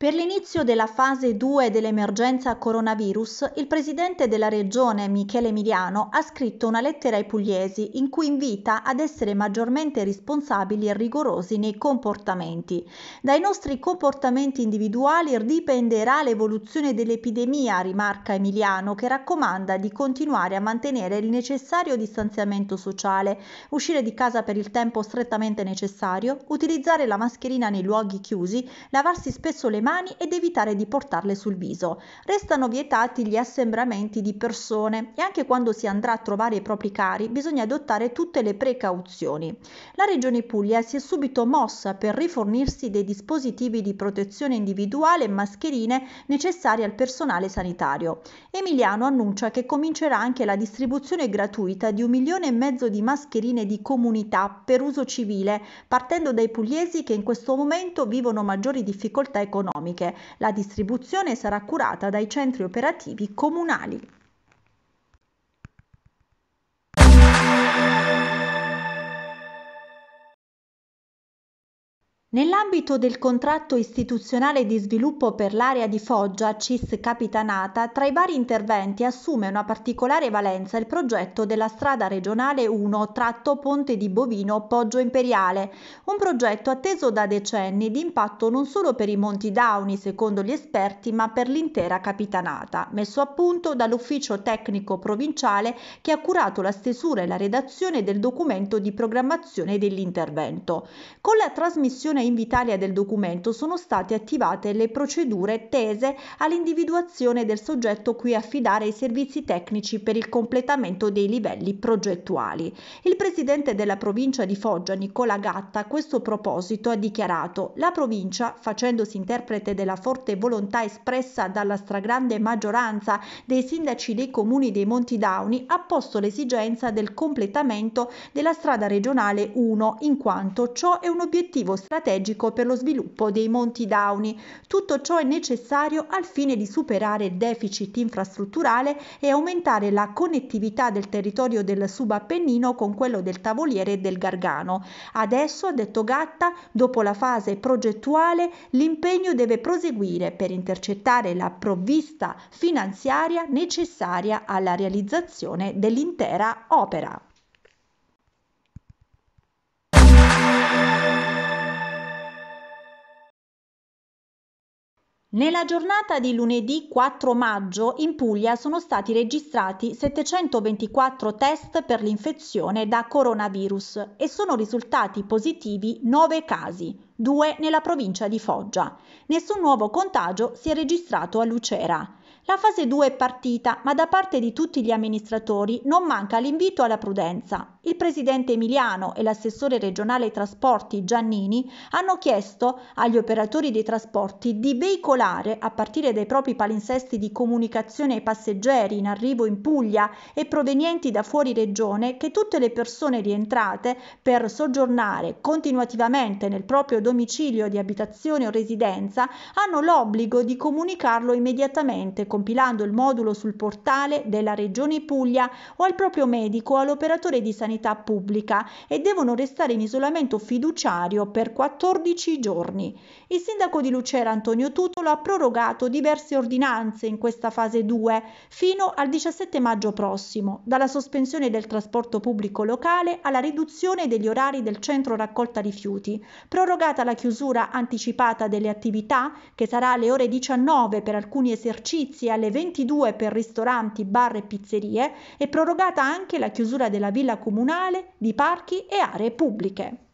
Per l'inizio della fase 2 dell'emergenza coronavirus, il presidente della regione Michele Emiliano ha scritto una lettera ai pugliesi in cui invita ad essere maggiormente responsabili e rigorosi nei comportamenti. Dai nostri comportamenti individuali dipenderà l'evoluzione dell'epidemia, rimarca Emiliano, che raccomanda di continuare a mantenere il necessario distanziamento sociale, uscire di casa per il tempo strettamente necessario, utilizzare la mascherina nei luoghi chiusi, lavarsi spesso le mani mani ed evitare di portarle sul viso. Restano vietati gli assembramenti di persone e anche quando si andrà a trovare i propri cari bisogna adottare tutte le precauzioni. La Regione Puglia si è subito mossa per rifornirsi dei dispositivi di protezione individuale e mascherine necessarie al personale sanitario. Emiliano annuncia che comincerà anche la distribuzione gratuita di un milione e mezzo di mascherine di comunità per uso civile, partendo dai pugliesi che in questo momento vivono maggiori difficoltà economiche economiche. La distribuzione sarà curata dai centri operativi comunali. Nell'ambito del contratto istituzionale di sviluppo per l'area di Foggia CIS Capitanata, tra i vari interventi assume una particolare valenza il progetto della strada regionale 1 tratto Ponte di Bovino Poggio Imperiale, un progetto atteso da decenni di impatto non solo per i Monti Dauni, secondo gli esperti, ma per l'intera Capitanata, messo a punto dall'ufficio tecnico provinciale che ha curato la stesura e la redazione del documento di programmazione dell'intervento. Con la trasmissione pubblicazione in Vitalia del documento sono state attivate le procedure tese all'individuazione del soggetto cui affidare i servizi tecnici per il completamento dei livelli progettuali. Il presidente della provincia di Foggia, Nicola Gatta, a questo proposito ha dichiarato la provincia, facendosi interprete della forte volontà espressa dalla stragrande maggioranza dei sindaci dei comuni dei Monti Dauni, ha posto l'esigenza del completamento della strada regionale 1, in quanto ciò è un obiettivo strategico strategico per lo sviluppo dei Monti Downi. Tutto ciò è necessario al fine di superare il deficit infrastrutturale e aumentare la connettività del territorio del subappennino con quello del Tavoliere e del Gargano. Adesso, ha detto Gatta, dopo la fase progettuale, l'impegno deve proseguire per intercettare la provvista finanziaria necessaria alla realizzazione dell'intera opera. Nella giornata di lunedì 4 maggio in Puglia sono stati registrati 724 test per l'infezione da coronavirus e sono risultati positivi 9 casi, 2 nella provincia di Foggia. Nessun nuovo contagio si è registrato a Lucera. La fase 2 è partita, ma da parte di tutti gli amministratori non manca l'invito alla prudenza. Il presidente Emiliano e l'assessore regionale trasporti Giannini hanno chiesto agli operatori dei trasporti di veicolare, a partire dai propri palinsesti di comunicazione ai passeggeri in arrivo in Puglia e provenienti da fuori regione, che tutte le persone rientrate per soggiornare continuativamente nel proprio domicilio di abitazione o residenza hanno l'obbligo di comunicarlo immediatamente compilando il modulo sul portale della Regione Puglia o al proprio medico o all'operatore di sanità pubblica e devono restare in isolamento fiduciario per 14 giorni. Il sindaco di Lucera Antonio Tutolo ha prorogato diverse ordinanze in questa fase 2 fino al 17 maggio prossimo, dalla sospensione del trasporto pubblico locale alla riduzione degli orari del centro raccolta rifiuti, prorogata la chiusura anticipata delle attività che sarà alle ore 19 per alcuni esercizi servizi alle 22 per ristoranti, bar e pizzerie e prorogata anche la chiusura della villa comunale, di parchi e aree pubbliche.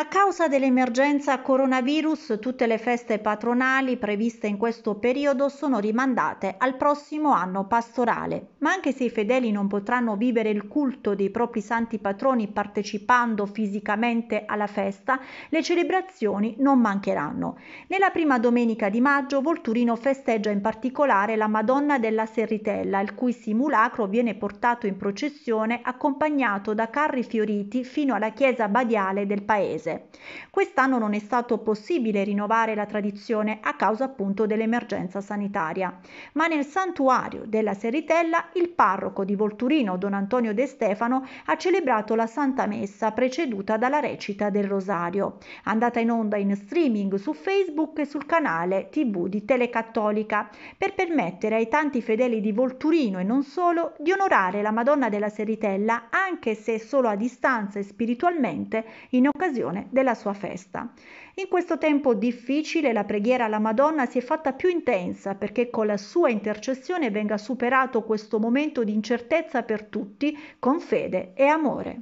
A causa dell'emergenza coronavirus tutte le feste patronali previste in questo periodo sono rimandate al prossimo anno pastorale, ma anche se i fedeli non potranno vivere il culto dei propri santi patroni partecipando fisicamente alla festa, le celebrazioni non mancheranno. Nella prima domenica di maggio Volturino festeggia in particolare la Madonna della Serritella, il cui simulacro viene portato in processione accompagnato da carri fioriti fino alla chiesa badiale del paese mese. Quest'anno non è stato possibile rinnovare la tradizione a causa appunto dell'emergenza sanitaria, ma nel santuario della Serritella il parroco di Volturino, don Antonio De Stefano, ha celebrato la Santa Messa preceduta dalla recita del Rosario, andata in onda in streaming su Facebook e sul canale TV di Telecattolica, per permettere ai tanti fedeli di Volturino e non solo di onorare la Madonna della Serritella anche se solo a distanza e spiritualmente in occasione celebrazione della sua festa. In questo tempo difficile la preghiera alla Madonna si è fatta più intensa perché con la sua intercessione venga superato questo momento di incertezza per tutti con fede e amore.